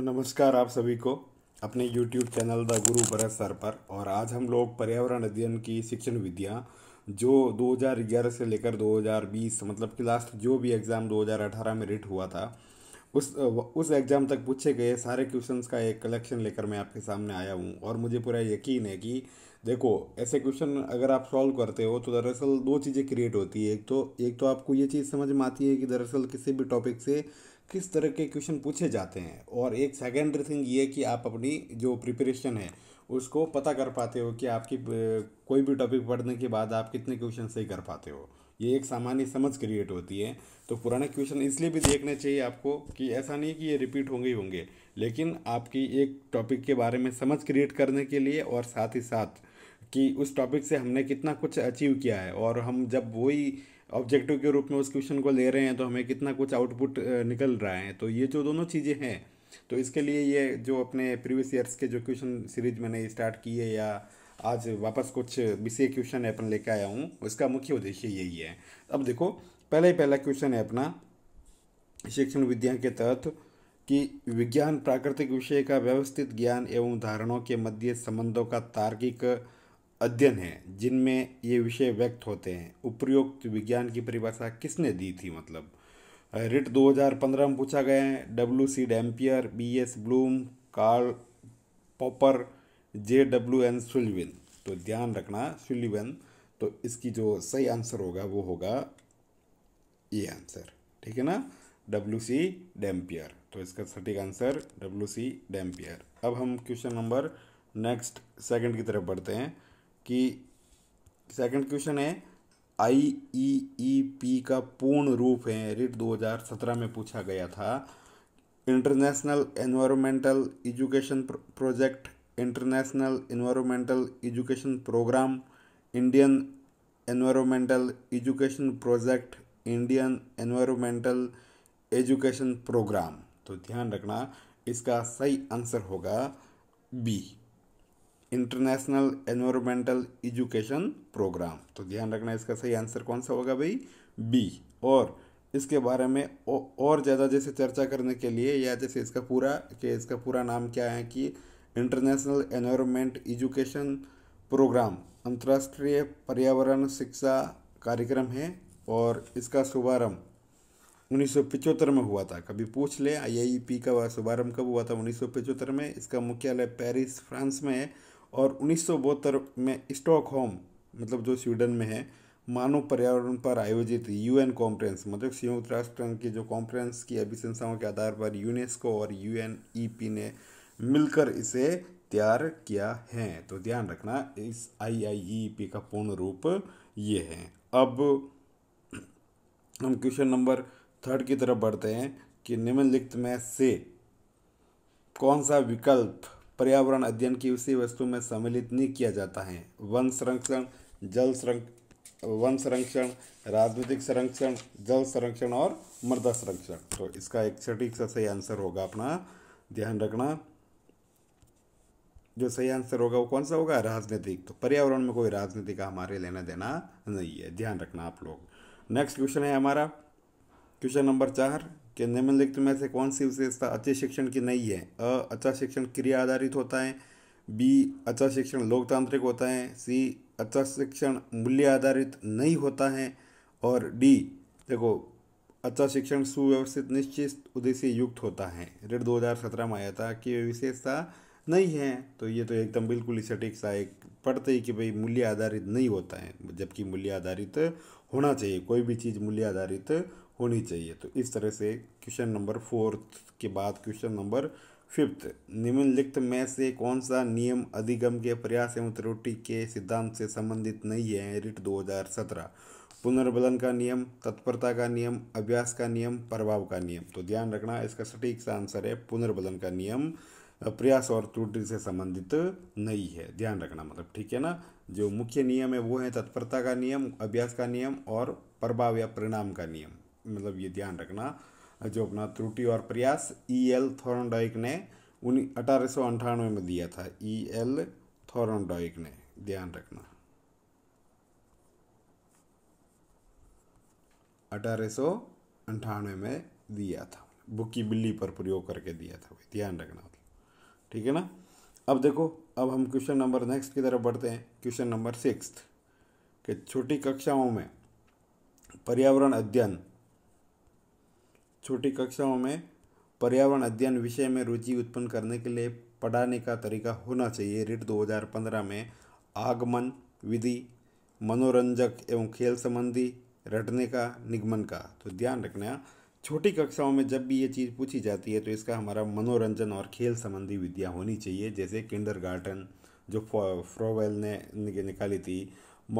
नमस्कार आप सभी को अपने YouTube चैनल द गुरु भरत सर पर और आज हम लोग पर्यावरण अध्ययन की शिक्षण विधियाँ जो 2011 से लेकर 2020 मतलब कि लास्ट जो भी एग्ज़ाम 2018 में रिट हुआ था उस उस एग्ज़ाम तक पूछे गए सारे क्वेश्चंस का एक कलेक्शन लेकर मैं आपके सामने आया हूँ और मुझे पूरा यकीन है कि देखो ऐसे क्वेश्चन अगर आप सॉल्व करते हो तो दरअसल दो चीज़ें क्रिएट होती है एक तो एक तो आपको ये चीज़ समझ में आती है कि दरअसल किसी भी टॉपिक से किस तरह के क्वेश्चन पूछे जाते हैं और एक सेकेंडरी थिंग ये कि आप अपनी जो प्रिपरेशन है उसको पता कर पाते हो कि आपकी कोई भी टॉपिक पढ़ने के बाद आप कितने क्वेश्चन सही कर पाते हो ये एक सामान्य समझ क्रिएट होती है तो पुराने क्वेश्चन इसलिए भी देखने चाहिए आपको कि ऐसा नहीं कि ये रिपीट होंगे ही होंगे लेकिन आपकी एक टॉपिक के बारे में समझ क्रिएट करने के लिए और साथ ही साथ कि उस टॉपिक से हमने कितना कुछ अचीव किया है और हम जब वही ऑब्जेक्टिव के रूप में उस क्वेश्चन को ले रहे हैं तो हमें कितना कुछ आउटपुट निकल रहा है तो ये जो दोनों चीज़ें हैं तो इसके लिए ये जो अपने प्रीवियस ईयर्स के जो क्वेश्चन सीरीज मैंने स्टार्ट की है या आज वापस कुछ बी क्वेश्चन अपन लेके आया हूँ उसका मुख्य उद्देश्य यही है अब देखो पहला ही पहला क्वेश्चन है अपना शिक्षण विद्या के तहत कि विज्ञान प्राकृतिक विषय का व्यवस्थित ज्ञान एवं धारणों के मध्य संबंधों का तार्किक अध्ययन हैं जिनमें ये विषय व्यक्त होते हैं उपयुक्त विज्ञान की परिभाषा किसने दी थी मतलब रिट 2015 में पूछा गया है W C Dampier B S Bloom Karl Popper J W N Sullivan तो ध्यान रखना सुलिवन तो इसकी जो सही आंसर होगा वो होगा ये आंसर ठीक है ना डब्ल्यू सी डैम्पियर तो इसका सटीक आंसर डब्ल्यू सी डैम्पियर अब हम क्वेश्चन नंबर नेक्स्ट सेकंड की तरफ बढ़ते हैं कि सेकंड क्वेश्चन है आई ई ई पी का पूर्ण रूप है रिट 2017 में पूछा गया था international environmental education project international environmental education programme Indian environmental education project Indian environmental education programme तो ध्यान रखना इसका सही आंसर होगा B international environmental education programme तो ध्यान रखना इसका सही आंसर कौन सा होगा भाई बी और इसके बारे में और ज़्यादा जैसे चर्चा करने के लिए या जैसे इसका पूरा कि इसका पूरा नाम क्या है कि इंटरनेशनल एनवायरमेंट एजुकेशन प्रोग्राम अंतर्राष्ट्रीय पर्यावरण शिक्षा कार्यक्रम है और इसका शुभारम्भ उन्नीस में हुआ था कभी पूछ ले आईआईपी e का शुभारम्भ कब हुआ था उन्नीस में इसका मुख्यालय पेरिस फ्रांस में है और उन्नीस में स्टॉकहोम मतलब जो स्वीडन में है मानव पर्यावरण पर आयोजित यूएन कॉन्फ्रेंस मतलब संयुक्त राष्ट्र संघ की जो कॉन्फ्रेंस की अभिशंसाओं के आधार पर यूनेस्को और यूएनईपी ने मिलकर इसे तैयार किया है तो ध्यान रखना इस आईआईईपी का पूर्ण रूप ये है अब हम क्वेश्चन नंबर थर्ड की तरफ बढ़ते हैं कि निम्नलिखित में से कौन सा विकल्प पर्यावरण अध्ययन की उसी वस्तु में सम्मिलित नहीं किया जाता है वन संरक्षण जल संरक्षण वन संरक्षण राजनीतिक संरक्षण जल संरक्षण और मृदा संरक्षण तो इसका एक सटीक सा सही आंसर होगा अपना ध्यान रखना जो सही आंसर होगा वो कौन सा होगा राजनीतिक तो पर्यावरण में कोई राजनीति का हमारे लेना देना नहीं है ध्यान रखना आप लोग नेक्स्ट क्वेश्चन है हमारा क्वेश्चन नंबर चार कि निम्नलिखित में से कौन सी विशेषता अच्छे शिक्षण की नहीं है अ अच्छा शिक्षण क्रिया आधारित होता है बी अच्छा शिक्षण लोकतांत्रिक होता है सी अच्छा शिक्षण मूल्य आधारित नहीं होता है और डी देखो अच्छा शिक्षण सुव्यवस्थित निश्चित उद्देश्य युक्त होता है रेड 2017 में आया था कि विशेषता नहीं है तो ये तो एकदम बिल्कुल ही सटीक सा एक पढ़ते ही कि भाई मूल्य आधारित नहीं होता है जबकि मूल्य आधारित होना चाहिए कोई भी चीज़ मूल्य आधारित होनी चाहिए तो इस तरह से क्वेश्चन नंबर फोर्थ के बाद क्वेश्चन नंबर फिफ्थ निम्नलिखित में से कौन सा नियम अधिगम के प्रयास एवं त्रुटि के सिद्धांत से संबंधित नहीं है रिट 2017 पुनर्बलन का नियम तत्परता का नियम अभ्यास का नियम प्रभाव का नियम तो ध्यान रखना इसका सटीक सा आंसर है पुनर्बलन का नियम प्रयास और त्रुटि से संबंधित नहीं है ध्यान रखना मतलब ठीक है ना जो मुख्य नियम है वो है तत्परता का नियम अभ्यास का नियम और प्रभाव या परिणाम का नियम मतलब ये ध्यान रखना जो अपना त्रुटि और प्रयास ई एल थॉर्नडॉइक ने उन्हीं अठारह में दिया था ई एल थॉर्नडॉइक ने ध्यान रखना अठारह में दिया था बुकी बिल्ली पर प्रयोग करके दिया था भाई ध्यान रखना ठीक है ना अब देखो अब हम क्वेश्चन नंबर नेक्स्ट की तरफ बढ़ते हैं क्वेश्चन नंबर सिक्स कि छोटी कक्षाओं में पर्यावरण अध्ययन छोटी कक्षाओं में पर्यावरण अध्ययन विषय में रुचि उत्पन्न करने के लिए पढ़ाने का तरीका होना चाहिए रिट 2015 में आगमन विधि मनोरंजक एवं खेल संबंधी रटने का निगमन का तो ध्यान रखना छोटी कक्षाओं में जब भी ये चीज़ पूछी जाती है तो इसका हमारा मनोरंजन और खेल संबंधी विद्या होनी चाहिए जैसे किंडर गार्डन जो फ्रोवेल ने निकाली थी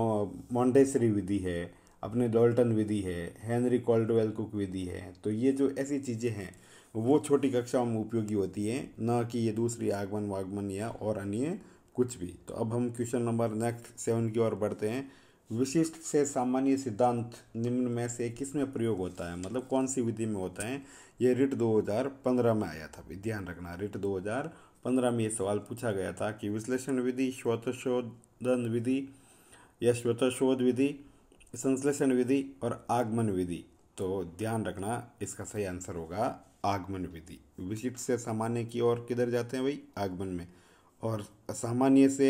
मॉन्टेसरी विधि है अपने डॉल्टन विधि है हेनरी कॉल्डवेल कुक विधि है तो ये जो ऐसी चीज़ें हैं वो छोटी कक्षाओं में उपयोगी होती है ना कि ये दूसरी आगमन वागमन या और अन्य कुछ भी तो अब हम क्वेश्चन नंबर नेक्स्ट सेवन की ओर बढ़ते हैं विशिष्ट से सामान्य सिद्धांत निम्न में से किस में प्रयोग होता है मतलब कौन सी विधि में होता है ये रिट 2015 में आया था ध्यान रखना रिट 2015 में ये सवाल पूछा गया था कि विश्लेषण विधि स्वतशोधन विधि या स्वतशोध विधि संश्लेषण विधि और आगमन विधि तो ध्यान रखना इसका सही आंसर होगा आगमन विधि विशिष्ट से सामान्य की ओर किधर जाते हैं भाई आगमन में और सामान्य से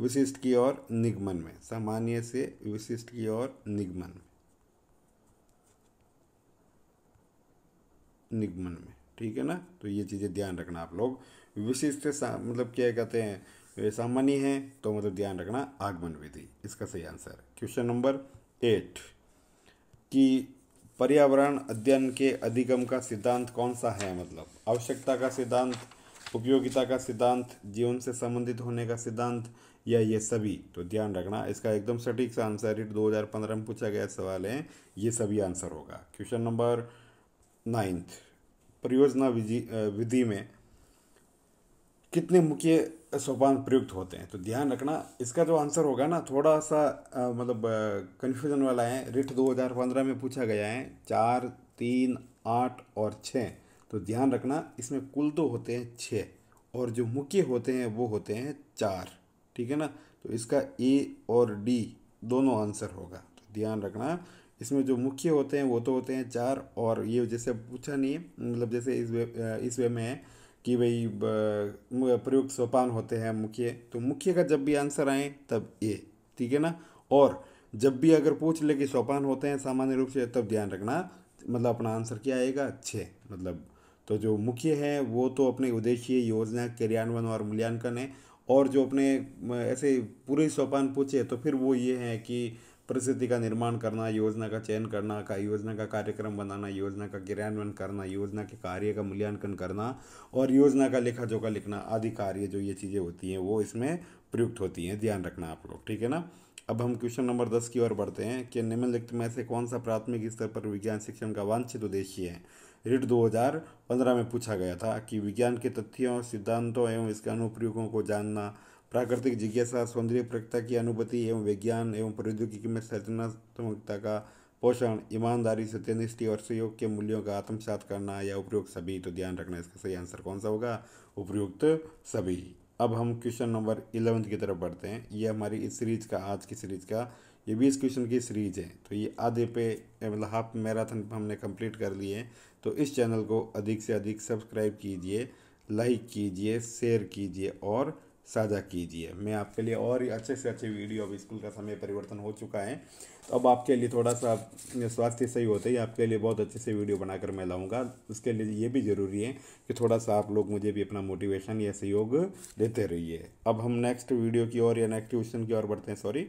विशिष्ट की ओर निगमन में सामान्य से विशिष्ट की ओर निगमन में निगमन में ठीक है ना तो ये चीज़ें ध्यान रखना आप लोग विशिष्ट मतलब क्या कहते हैं सामान्य है तो मतलब ध्यान रखना आगमन विधि इसका सही आंसर क्वेश्चन नंबर एट कि पर्यावरण अध्ययन के अधिगम का सिद्धांत कौन सा है मतलब आवश्यकता का सिद्धांत उपयोगिता का सिद्धांत जीवन से संबंधित होने का सिद्धांत या ये सभी तो ध्यान रखना इसका एकदम सटीक सा आंसर दो हजार पंद्रह में पूछा गया सवाल है ये सभी आंसर होगा क्वेश्चन नंबर नाइन्थ परियोजना विधि में कितने मुख्य सोपान प्रयुक्त होते हैं तो ध्यान रखना इसका जो आंसर होगा ना थोड़ा सा आ, मतलब कन्फ्यूजन वाला है रिट 2015 में पूछा गया है चार तीन आठ और छः तो ध्यान रखना इसमें कुल तो होते हैं छः और जो मुख्य होते हैं वो होते हैं चार ठीक है ना तो इसका ए और डी दोनों आंसर होगा तो ध्यान रखना इसमें जो मुख्य होते हैं वो तो होते हैं चार और ये जैसे पूछा नहीं मतलब जैसे इस वे इस वे में है कि भाई प्रयुक्त सोपान होते हैं मुख्य तो मुख्य का जब भी आंसर आए तब ए ठीक है ना और जब भी अगर पूछ ले कि सोपान होते हैं सामान्य रूप से तब ध्यान रखना मतलब अपना आंसर क्या आएगा छः मतलब तो जो मुख्य है वो तो अपने उद्देश्य योजना क्रियान्वयन और मूल्यांकन है और जो अपने ऐसे पूरे सोपान पूछे तो फिर वो ये है कि परिस्थिति का निर्माण करना योजना का चयन करना का योजना का कार्यक्रम बनाना योजना का क्रियान्वयन करना योजना के कार्य का मूल्यांकन करना और योजना का लेखा जोखा लिखना आदि कार्य जो ये चीज़ें होती हैं वो इसमें प्रयुक्त होती हैं ध्यान रखना आप लोग ठीक है ना अब हम क्वेश्चन नंबर दस की ओर बढ़ते हैं कि निम्नलिखित में से कौन सा प्राथमिक स्तर पर विज्ञान शिक्षण का वांछित उद्देश्य है रिट 2015 में पूछा गया था कि विज्ञान के तथ्यों सिद्धांतों एवं इसके अनुप्रयोगों को जानना प्राकृतिक जिज्ञासा सौंदर्य प्रकता की अनुभूति एवं विज्ञान एवं प्रौद्योगिकी में सृजनात्मकता का पोषण ईमानदारी सत्यनिष्ठि और सहयोग के मूल्यों का आत्मसात करना या उपयुक्त सभी तो ध्यान रखना इसका सही आंसर कौन सा होगा उपयुक्त सभी अब हम क्वेश्चन नंबर इलेवंथ की तरफ बढ़ते हैं ये हमारी इस सीरीज का आज की सीरीज का ये बीस क्वेश्चन की सीरीज है तो ये आधे पे मतलब हाफ मैराथन हमने कंप्लीट कर लिए हैं तो इस चैनल को अधिक से अधिक सब्सक्राइब कीजिए लाइक कीजिए शेयर कीजिए और साझा कीजिए मैं आपके लिए और अच्छे से अच्छे वीडियो अब स्कूल का समय परिवर्तन हो चुका है तो अब आपके लिए थोड़ा सा स्वास्थ्य सही होते ही आपके लिए बहुत अच्छे से वीडियो बनाकर मैं लाऊंगा उसके लिए ये भी ज़रूरी है कि थोड़ा सा आप लोग मुझे भी अपना मोटिवेशन या सहयोग देते रहिए अब हम नेक्स्ट वीडियो की ओर या नेक्स्ट क्वेश्चन की ओर बढ़ते हैं सॉरी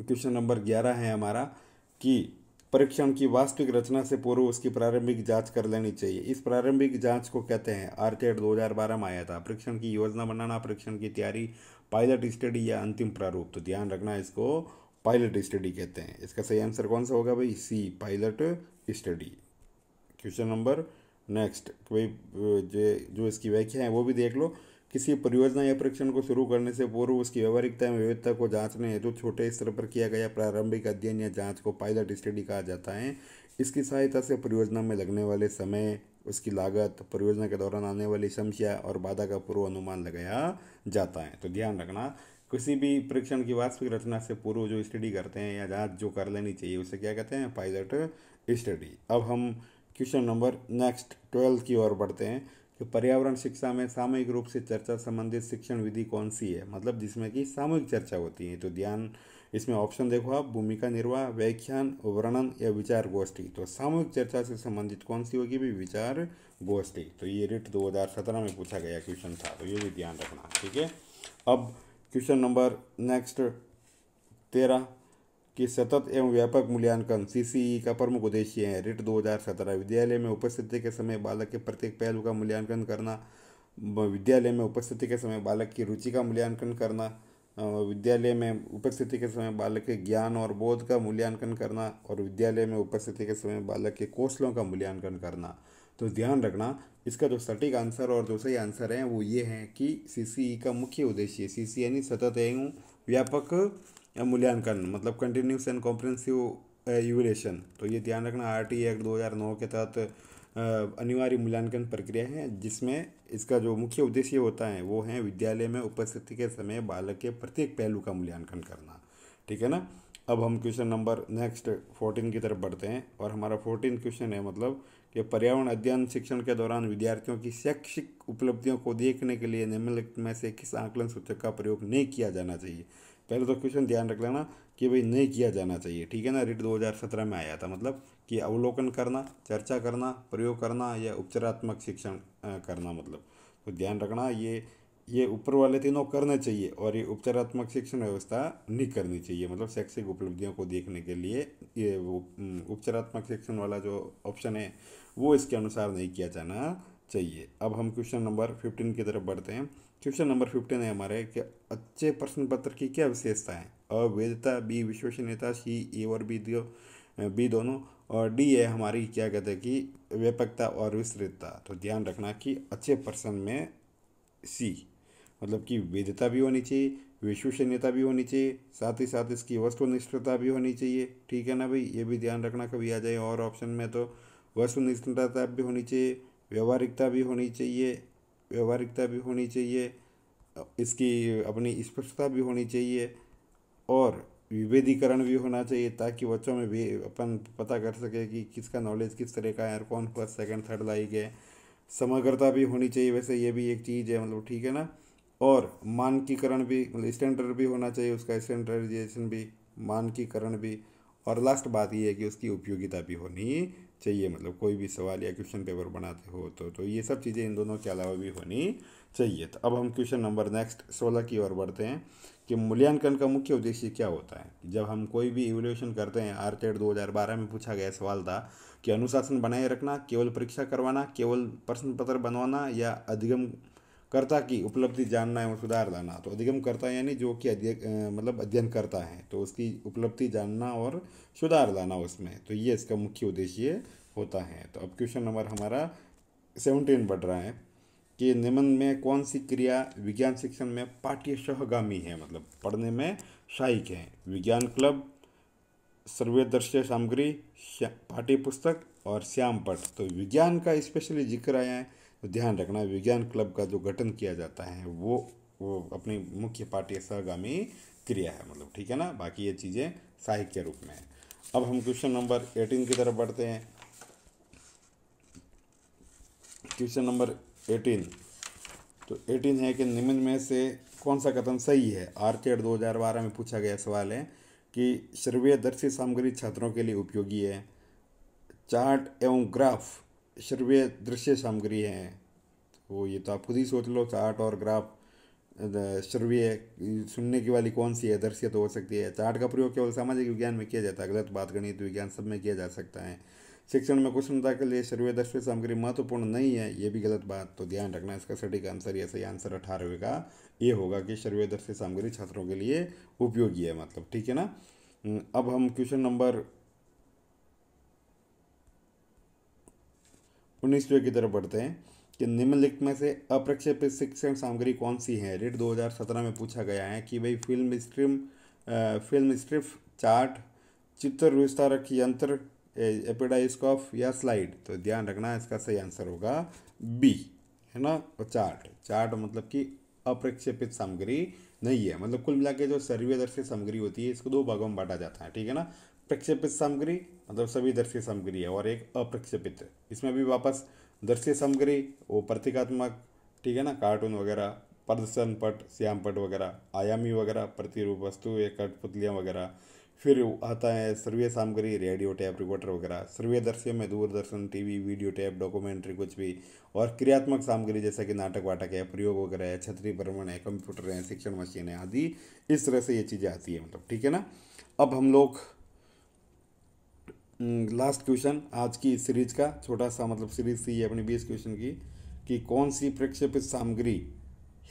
क्वेश्चन नंबर ग्यारह है हमारा कि परीक्षण की वास्तविक रचना से पूर्व उसकी प्रारंभिक जांच कर लेनी चाहिए इस प्रारंभिक जांच को कहते हैं आर टेट दो में आया था परीक्षण की योजना बनाना परीक्षण की तैयारी पायलट स्टडी या अंतिम प्रारूप तो ध्यान रखना इसको पायलट स्टडी कहते हैं इसका सही आंसर कौन सा होगा भाई C pilot study question number next भाई जो इसकी व्याख्या है वो भी देख लो किसी परियोजना या परीक्षण को शुरू करने से पूर्व उसकी व्यवहारिकता में विविधता को जांचने हेतु छोटे स्तर पर किया गया प्रारंभिक अध्ययन या जांच को पायलट स्टडी कहा जाता है इसकी सहायता से परियोजना में लगने वाले समय उसकी लागत परियोजना के दौरान आने वाली समस्या और बाधा का पूर्व अनुमान लगाया जाता है तो ध्यान रखना किसी भी परीक्षण की वास्तविक रचना से पूर्व जो स्टडी करते हैं या जांच जो कर लेनी चाहिए उसे क्या कहते हैं पायलट स्टडी अब हम क्वेश्चन नंबर नेक्स्ट ट्वेल्थ की ओर बढ़ते हैं कि पर्यावरण शिक्षा में सामूहिक रूप से चर्चा संबंधित शिक्षण विधि कौन सी है मतलब जिसमें कि सामूहिक चर्चा होती है तो ध्यान इसमें ऑप्शन देखो आप भूमिका निर्वाह व्याख्यान वर्णन या विचार गोष्ठी तो सामूहिक चर्चा से संबंधित कौन सी होगी भी विचार गोष्ठी तो ये रिट 2017 में पूछा गया क्वेश्चन था तो ये भी ध्यान रखना ठीक है अब क्वेश्चन नंबर नेक्स्ट तेरह कि सतत एवं व्यापक मूल्यांकन सीसीई e का प्रमुख उद्देश्य है रिट 2017 विद्यालय में उपस्थिति के समय बालक के प्रत्येक पहलू का मूल्यांकन करना विद्यालय में उपस्थिति के समय बालक की रुचि का मूल्यांकन करना विद्यालय में उपस्थिति के समय बालक के ज्ञान और बोध का मूल्यांकन करना और विद्यालय में उपस्थिति के समय बालक के कौशलों का मूल्यांकन करना तो ध्यान रखना इसका जो सटीक आंसर और जो सही आंसर है वो ये है कि सीसीई e का मुख्य उद्देश्य सी सी e यानी सतत एवं व्यापक मूल्यांकन मतलब कंटिन्यूस एंड कॉम्प्रेंसिव यूरेशन तो ये ध्यान रखना आर टी एक्ट दो हज़ार नौ के तहत uh, अनिवार्य मूल्यांकन प्रक्रिया है जिसमें इसका जो मुख्य उद्देश्य होता है वो है विद्यालय में उपस्थिति के समय बालक के प्रत्येक पहलू का मूल्यांकन करना ठीक है ना अब हम क्वेश्चन नंबर नेक्स्ट फोर्टीन की तरफ बढ़ते हैं और हमारा फोर्टीन क्वेश्चन है मतलब कि पर्यावरण अध्ययन शिक्षण के दौरान विद्यार्थियों की शैक्षिक उपलब्धियों को देखने के लिए निम्नलिखित में से किस आंकलन सूचक का प्रयोग नहीं किया जाना चाहिए पहले तो क्वेश्चन ध्यान रख लेना कि भाई नहीं किया जाना चाहिए ठीक है ना रिट 2017 में आया था मतलब कि अवलोकन करना चर्चा करना प्रयोग करना या उपचारात्मक शिक्षण करना मतलब तो ध्यान रखना ये ये ऊपर वाले तीनों करने चाहिए और ये उपचारात्मक शिक्षण व्यवस्था नहीं करनी चाहिए मतलब शैक्षिक उपलब्धियों को देखने के लिए ये उपचारात्मक शिक्षण वाला जो ऑप्शन है वो इसके अनुसार नहीं किया जाना चाहिए अब हम क्वेश्चन नंबर फिफ्टीन की तरफ बढ़ते हैं क्वेश्चन नंबर फिफ्टीन है हमारे कि अच्छे प्रश्न पत्र की क्या विशेषता है अवैधता बी विश्वसनीयता सी ए और बी दो बी दोनों और डी है हमारी क्या कहते हैं कि व्यापकता और विस्तृतता तो ध्यान रखना कि अच्छे प्रश्न में सी मतलब कि वैधता भी होनी चाहिए विश्वसनीयता भी होनी चाहिए साथ ही साथ इसकी वस्तुनिष्ठता भी होनी चाहिए ठीक है ना भाई ये भी ध्यान रखना कभी आ जाए और ऑप्शन में तो वस्तुनिष्ठता भी होनी चाहिए व्यवहारिकता भी होनी चाहिए व्यवहारिकता भी होनी चाहिए इसकी अपनी स्पष्टता भी होनी चाहिए और विभेदीकरण भी होना चाहिए ताकि बच्चों में भी अपन पता कर सके कि किसका नॉलेज किस तरह का है और कौन फर्स्ट सेकंड थर्ड लाइक है समग्रता भी होनी चाहिए वैसे ये भी एक चीज़ है मतलब ठीक है ना और मानकीकरण भी मतलब स्टैंडर्ड भी होना चाहिए उसका स्टैंडर्डाइजेशन भी मानकीकरण भी और लास्ट बात ये है कि उसकी उपयोगिता भी होनी चाहिए मतलब कोई भी सवाल या क्वेश्चन पेपर बनाते हो तो तो ये सब चीज़ें इन दोनों के अलावा भी होनी चाहिए तो अब हम क्वेश्चन नंबर नेक्स्ट सोलह की ओर बढ़ते हैं कि मूल्यांकन का मुख्य उद्देश्य क्या होता है जब हम कोई भी इवोल्यूशन करते हैं आर टेड दो में पूछा गया सवाल था कि अनुशासन बनाए रखना केवल परीक्षा करवाना केवल प्रश्न पत्र बनवाना या अधिगम कर्ता की उपलब्धि जानना एवं सुधार लाना तो अधिगम कर्ता यानी जो कि मतलब अध्ययन करता है तो उसकी उपलब्धि जानना और सुधार लाना उसमें तो ये इसका मुख्य उद्देश्य होता है तो अब क्वेश्चन नंबर हमारा सेवनटीन बढ़ रहा है कि निम्न में कौन सी क्रिया विज्ञान शिक्षण में पाठ्य सहगामी है मतलब पढ़ने में सहायक है विज्ञान क्लब सर्वेदर्शी सामग्री पाठ्य पुस्तक और श्याम पट तो विज्ञान का स्पेशली जिक्र आया है ध्यान रखना विज्ञान क्लब का जो गठन किया जाता है वो वो अपनी मुख्य पाठ्य सहगामी क्रिया है मतलब ठीक है ना बाकी ये चीज़ें साहित्य रूप में है अब हम क्वेश्चन नंबर एटीन की तरफ बढ़ते हैं क्वेश्चन नंबर एटीन तो एटीन है कि निम्न में से कौन सा कथन सही है आर के दो हज़ार बारह में पूछा गया सवाल है कि दर्शी सामग्री छात्रों के लिए उपयोगी है चार्ट एवं ग्राफ श्रव्य दृश्य सामग्री हैं वो ये तो आप खुद ही सोच लो चार्ट और ग्राफ श्रव्य सुनने की वाली कौन सी है दृश्य तो हो सकती है चार्ट तो का प्रयोग केवल सामाजिक विज्ञान में किया जाता है गलत बात गणित विज्ञान सब में किया जा सकता है शिक्षण में कुशलता के लिए श्रव्य दृश्य सामग्री महत्वपूर्ण नहीं है ये भी गलत बात तो ध्यान रखना इसका सटीक आंसर या सही आंसर अठारहवें का ये होगा कि श्रव्य दृश्य सामग्री छात्रों के लिए उपयोगी है मतलब ठीक है ना अब हम क्वेश्चन नंबर उन्नीसवें की तरफ बढ़ते हैं कि निम्नलिखित में से अप्रक्षेपित शिक्षण सामग्री कौन सी है रेट 2017 में पूछा गया है कि भाई film stream film strip chart चित्र विस्तारक यंत्र एपेडाइस्कॉफ या स्लाइड तो ध्यान रखना इसका सही आंसर होगा बी है ना और चार्ट चार्ट मतलब कि अप्रक्षेपित सामग्री नहीं है मतलब कुल मिला के जो सर्वे दर्शी सामग्री होती है इसको दो भागों में बांटा जाता है ठीक है ना प्रक्षेपित सामग्री मतलब सभी दृश्य सामग्री है और एक अप्रक्षेपित इसमें भी वापस दृश्य सामग्री वो प्रतीकात्मक ठीक है ना कार्टून वगैरह प्रदर्शन पट श्याम पट वगैरह आयामी वगैरह प्रतिरूप वस्तु कठपुतलियाँ वगैरह फिर आता है सर्वे सामग्री रेडियो टैप रिकॉर्डर वगैरह सर्वे दृश्य में Doordarshan TV video tape documentary कुछ भी और क्रियात्मक सामग्री जैसा कि नाटक वाटक है प्रयोग वगैरह है छतरी भ्रमण है कंप्यूटर है शिक्षण मशीन है आदि इस तरह से ये चीज़ें आती है मतलब ठीक है ना अब हम लोग लास्ट हम्म, क्वेश्चन आज की सीरीज का छोटा सा मतलब सीरीज थी अपनी बीस क्वेश्चन की कि कौन सी प्रक्षेपित सामग्री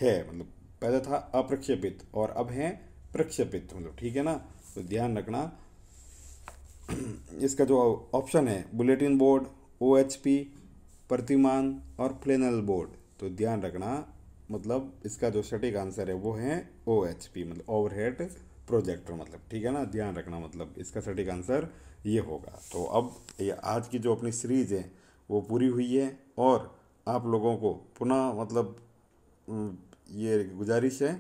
है मतलब पहले था अप्रक्षेपित और अब है प्रक्षेपित मतलब ठीक है ना तो ध्यान रखना इसका जो ऑप्शन है बुलेटिन बोर्ड ओ प्रतिमान और प्लेनल बोर्ड तो ध्यान रखना मतलब इसका जो सटीक आंसर है वो है ओ मतलब ओवरहेड प्रोजेक्टर मतलब ठीक है ना ध्यान रखना मतलब इसका सटीक आंसर ये होगा तो अब ये आज की जो अपनी सीरीज है वो पूरी हुई है और आप लोगों को पुनः मतलब ये गुजारिश है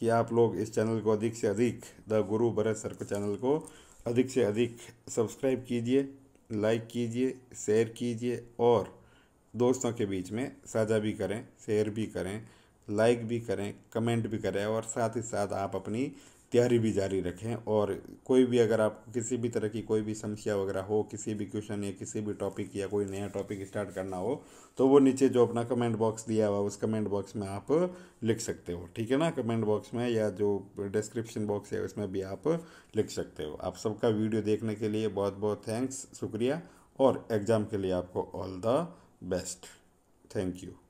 कि आप लोग इस चैनल को अधिक से अधिक द गुरु भरत सर को चैनल को अधिक से अधिक सब्सक्राइब कीजिए लाइक कीजिए शेयर कीजिए और दोस्तों के बीच में साझा भी करें शेयर भी करें लाइक भी करें कमेंट भी करें और साथ ही साथ आप अपनी तैयारी भी जारी रखें और कोई भी अगर आपको किसी भी तरह की कोई भी समस्या वगैरह हो किसी भी क्वेश्चन या किसी भी टॉपिक या कोई नया टॉपिक स्टार्ट करना हो तो वो नीचे जो अपना कमेंट बॉक्स दिया हुआ उस कमेंट बॉक्स में आप लिख सकते हो ठीक है ना कमेंट बॉक्स में या जो डिस्क्रिप्शन बॉक्स है उसमें भी आप लिख सकते हो आप सबका वीडियो देखने के लिए बहुत बहुत थैंक्स शुक्रिया और एग्ज़ाम के लिए आपको all the best thank you